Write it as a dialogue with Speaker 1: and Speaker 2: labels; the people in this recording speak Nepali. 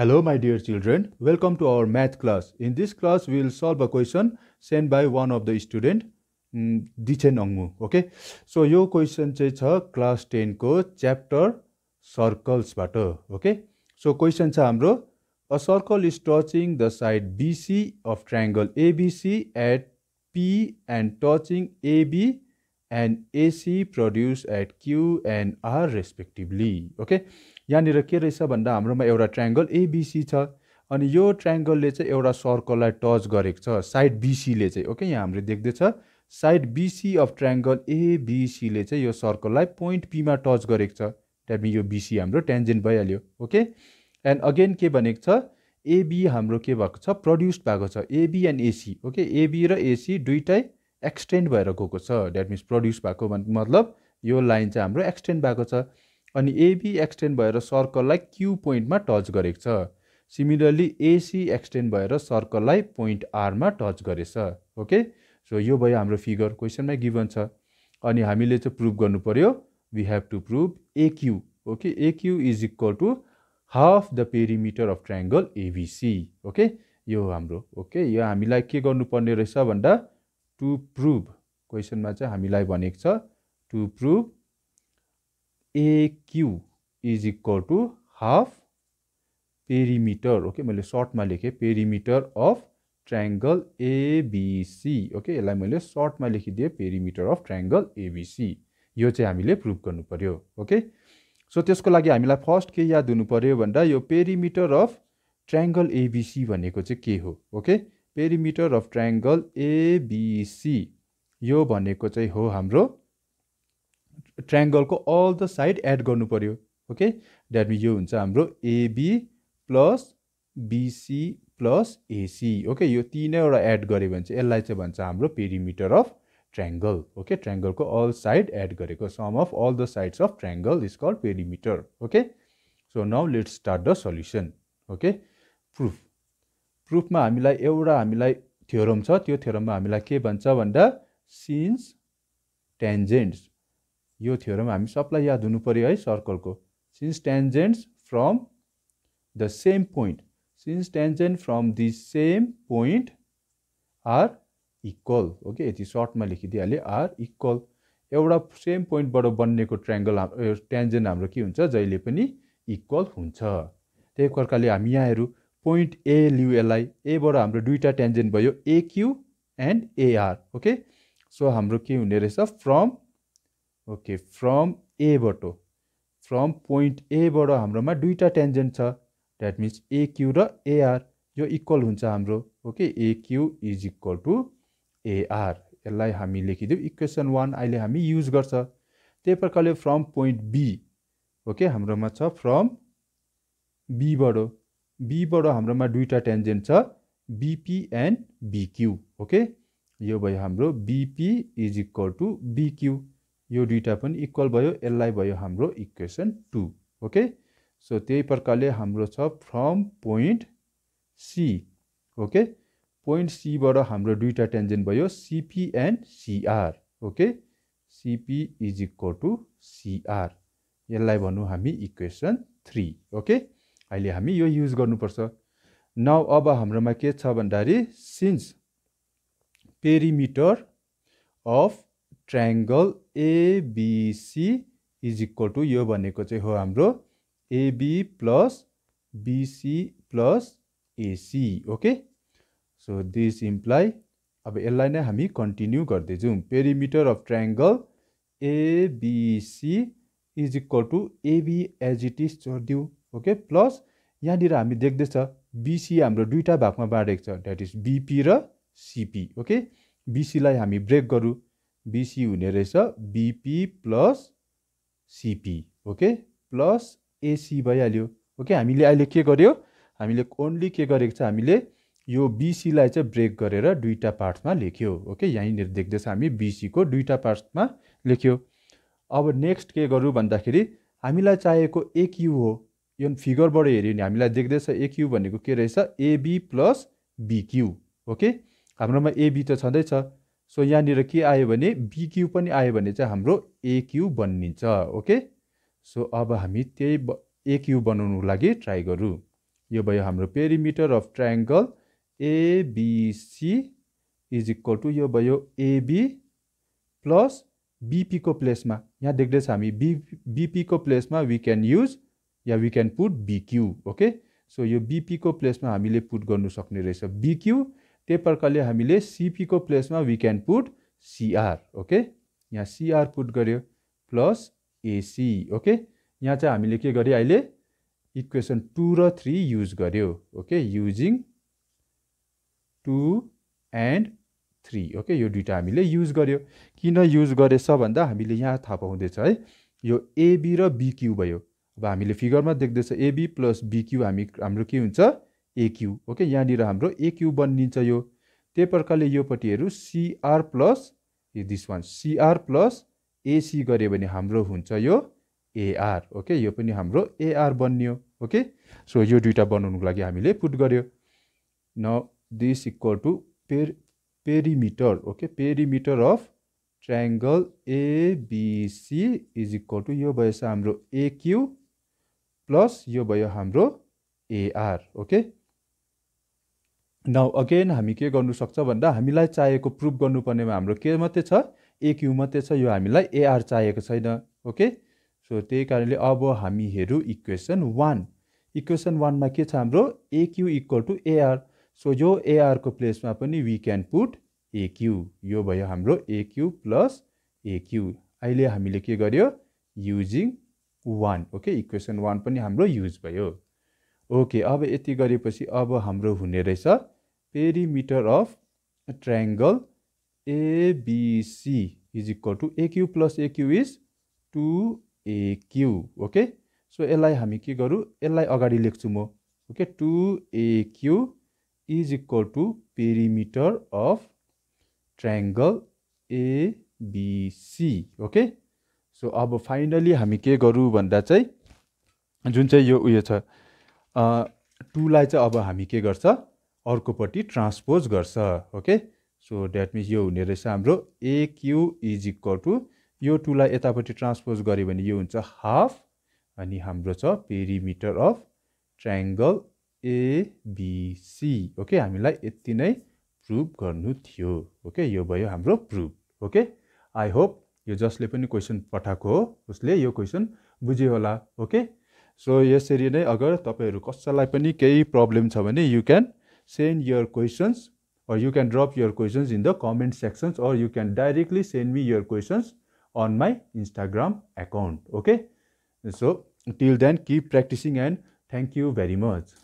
Speaker 1: Hello, my dear children. Welcome to our math class. In this class, we will solve a question sent by one of the students, mm, Dichen Ongmu. Okay. So, your question is class 10 ko chapter circles. Okay. So, question cha A circle is touching the side BC of triangle ABC at P and touching AB and AC produced at Q and R respectively. Okay. यहाँनिर के रहेछ भन्दा हाम्रोमा एउटा ट्रायङ्गल एबिसी छ अनि यो ट्रायङ्गलले चाहिँ एउटा सर्कललाई टच गरेको छ साइड बिसीले चाहिँ ओके यहाँ हामीले देख्दैछ साइड बिसी अफ ट्रायङ्गल एबिसीले चाहिँ यो सर्कललाई पोइन्ट पीमा टच गरेको छ त्यहाँदेखि यो बिसी हाम्रो ट्यान्जेन्ट भइहाल्यो ओके एन्ड अगेन के भनेको छ एबी हाम्रो के भएको छ प्रड्युस भएको छ AB and AC okay AB र एसी दुइटै एक्सटेन्ड भएर गएको छ द्याट मिन्स प्रड्युस भएको मतलब यो लाइन चाहिँ हाम्रो एक्सटेन्ड भएको छ अनि एबी एक्सटेन्ड भएर सर्कललाई क्यु पोइन्टमा टच गरेको छ सिमिलरली एसी एक्सटेन्ड भएर सर्कललाई पोइन्ट आरमा टच गरेछ ओके सो यो भयो हाम्रो फिगर क्वेसनमै गिभन छ अनि हामीले चाहिँ प्रुभ गर्नु पऱ्यो we have to prove AQ okay AQ is equal to half the perimeter of triangle ABC okay यो हाम्रो ओके यो हामीलाई के गर्नुपर्ने रहेछ भन्दा टु प्रुभ क्वेसनमा चाहिँ हामीलाई भनेको छ to prove AQ is equal to half perimeter okay मैले सर्टमा लेखेँ perimeter of triangle ABC okay यसलाई मैले सर्टमा लेखिदिएँ पेरिमिटर अफ ट्राइङ्गल एबिसी यो चाहिँ हामीले प्रुभ गर्नु पऱ्यो ओके सो त्यसको लागि हामीलाई फर्स्ट के याद हुनु पऱ्यो भन्दा यो पेरिमिटर अफ ट्राइङ्गल एबिसी भनेको चाहिँ के हो okay perimeter of triangle ABC यो भनेको चाहिँ हो हाम्रो ट्रायङ्गलको अल द साइड एड गर्नु पऱ्यो ओके द्याट मिन यो हुन्छ हाम्रो AB plus BC plus AC okay यो तिनैवटा एड गऱ्यो भने चाहिँ यसलाई चाहिँ भन्छ हाम्रो पेरिमिटर अफ ट्रायङ्गल ओके ट्रायङ्गलको अल साइड एड गरेको sum of all the sides of triangle is called perimeter okay so now let's start the solution okay proof प्रुफमा हामीलाई एउटा हामीलाई थ्योरम छ त्यो थ्योरममा हामीलाई के भन्छ भन्दा सिन्स टेन्जेन्ट्स यो थ्योरम हामी सबलाई याद हुनु पऱ्यो है सर्कलको since tangents from the same point since tangent from the same point are equal okay यति सर्टमा लेखिदिइहालेँ आर इक्वल एउटा सेम पोइन्टबाट बन्नेको ट्रेङ्गल ट्यान्जेन्ट हाम्रो के हुन्छ जहिले पनि इक्वल हुन्छ त्यही प्रकारले हामी यहाँहरू पोइन्ट ए लिउ यसलाई एबाट हाम्रो दुईवटा ट्यान्जेन्ट भयो AQ and AR okay so हाम्रो के हुने रहेछ फ्रम ओके फ्रम एबाट फ्रम पोइन्ट एबाट हाम्रोमा दुईवटा टेन्जेन्ट छ द्याट मिन्स एक्यु र एआर यो इक्वल हुन्छ हाम्रो okay AQ is equal to AR यसलाई हामी लेखिदिउँ इक्वेसन वान अहिले हामी युज गर्छ त्यही प्रकारले फ्रम पोइन्ट बी ओके हाम्रोमा छ फ्रम बीबाट बीबाट हाम्रोमा दुईवटा टेन्जेन्ट छ बिपी एन्ड बिक्यु ओके यो भयो हाम्रो BP is equal to BQ यो दुइटा पनि इक्वल भयो यसलाई भयो हाम्रो इक्वेसन टू ओके सो त्यही प्रकारले हाम्रो छ from point C okay point सीबाट हाम्रो दुइटा टेन्जेन्ट भयो CP and CR okay CP is equal to CR यसलाई भनौँ हामी इक्वेसन थ्री ओके अहिले हामी यो युज गर्नुपर्छ न अब हाम्रोमा के छ भन्दाखेरि since perimeter of triangle ABC is equal to यो भनेको चाहिँ हो हाम्रो AB plus BC plus AC okay so this imply अब यसलाई नै हामी कन्टिन्यू गर्दैछौँ perimeter of triangle ABC is equal to AB is चढिदिउँ ओके प्लस यहाँनिर हामी देख्दैछ बिसी हाम्रो दुईवटा भागमा बाँडेको छ द्याट इज बिपी र सिपी ओके बिसीलाई हामी ब्रेक गरौँ बिसी हुने रहेछ BP plus CP okay plus AC भइहाल्यो ओके हामीले अहिले के गर्यो हामीले ओन्ली के गरेको छ हामीले यो बिसीलाई चाहिँ ब्रेक गरेर दुईवटा पार्ट्समा लेख्यो ओके यहीँनिर देख्दैछ हामी बिसीको दुईवटा पार्ट्समा लेख्यो अब नेक्स्ट के गरौँ भन्दाखेरि हामीलाई चाहिएको एक्यु हो यो फिगरबाट हेऱ्यो भने हामीलाई देख्दैछ एक्यु भनेको के रहेछ एबी प्लस बिक्यु ओके हाम्रोमा एबी त छँदैछ सो यहाँनिर के आयो भने बिक्यु पनि आयो भने चाहिँ हाम्रो एक्यु बनिन्छ ओके सो अब हामी त्यही ब एक्यु बनाउनुको लागि ट्राई गरौँ यो भयो हाम्रो perimeter of triangle ABC is equal to यो भयो एबी प्लस बिपीको प्लेसमा यहाँ देख्दैछ हामी बि बिपीको प्लेसमा वी क्यान युज या we can put BQ okay so यो बिपीको प्लेसमा हामीले पुट गर्नु सक्ने रहेछ बिक्यु त्यही प्रकारले हामीले सिपीको प्लेसमा we can put CR okay यहाँ सिआर पुट गऱ्यो प्लस एसी ओके यहाँ चाहिँ हामीले के गर्यो अहिले इक्वेसन टू र थ्री युज गर्यो okay using two and three okay यो दुइटा हामीले युज गर्यो किन युज गरेछ भन्दा हामीले यहाँ थाहा पाउँदैछ है यो एबी र बिक्यू भयो अब हामीले फिगरमा देख्दैछ एबी प्लस बिक्यू हामी हाम्रो के हुन्छ एक्यु ओके यहाँनिर हाम्रो एक्यु बनिन्छ यो त्यही प्रकारले योपट्टिहरू CR plus this one CR plus AC गऱ्यो भने हाम्रो हुन्छ यो एआर ओके यो पनि हाम्रो एआर बनियो ओके सो यो दुइटा बनाउनुको लागि हामीले पुट गऱ्यो न this equal to per perimeter okay perimeter of triangle ABC is equal to यो भएछ हाम्रो एक्यु प्लस यो भयो हाम्रो एआर ओके न अगेन हामी के सक्छ भन्दा हामीलाई चाहिएको प्रुभ गर्नुपर्नेमा हाम्रो के मात्रै छ एक्यु मात्रै छ यो हामीलाई एआर चाहिएको छैन ओके सो त्यही कारणले अब हामी हेरौँ इक्वेसन वान इक्वेसन वानमा के छ हाम्रो AQ equal to AR so यो एआरको प्लेसमा पनि वी क्यान पुट एक्यु यो भयो हाम्रो एक्यु प्लस एक्यु अहिले हामीले के गर्यो using one okay equation one पनि हाम्रो युज भयो ओके अब यति गरेपछि अब हाम्रो हुने रहेछ perimeter of triangle ABC is equal to AQ plus AQ is two AQ okay so यसलाई हामी के गरौँ यसलाई अगाडि लेख्छु म okay two AQ is equal to perimeter of triangle ABC okay so अब फाइनली हामी के गरौँ भन्दा चाहिँ जुन चाहिँ यो उयो छ टुलाई चाहिँ अब हामी के गर्छ अर्कोपट्टि ट्रान्सपोज गर्छ ओके सो द्याट मिन्स यो हुने रहेछ हाम्रो A Q is equal to यो टुलाई यतापट्टि ट्रान्सपोज गऱ्यो भने यो हुन्छ हाफ अनि हाम्रो छ perimeter of triangle ABC okay हामीलाई यति नै प्रुभ गर्नु थियो ओके यो भयो हाम्रो प्रुभ ओके आई होप यो जसले पनि क्वेसन पठाएको हो उसले यो क्वेसन बुझ्यो होला ओके सो यसरी नै अगर तपाईँहरू कसैलाई पनि केही प्रब्लम छ भने you can send your questions or you can drop your questions in the comment sections or you can directly send me your questions on my Instagram account okay so till then keep practising and thank you very much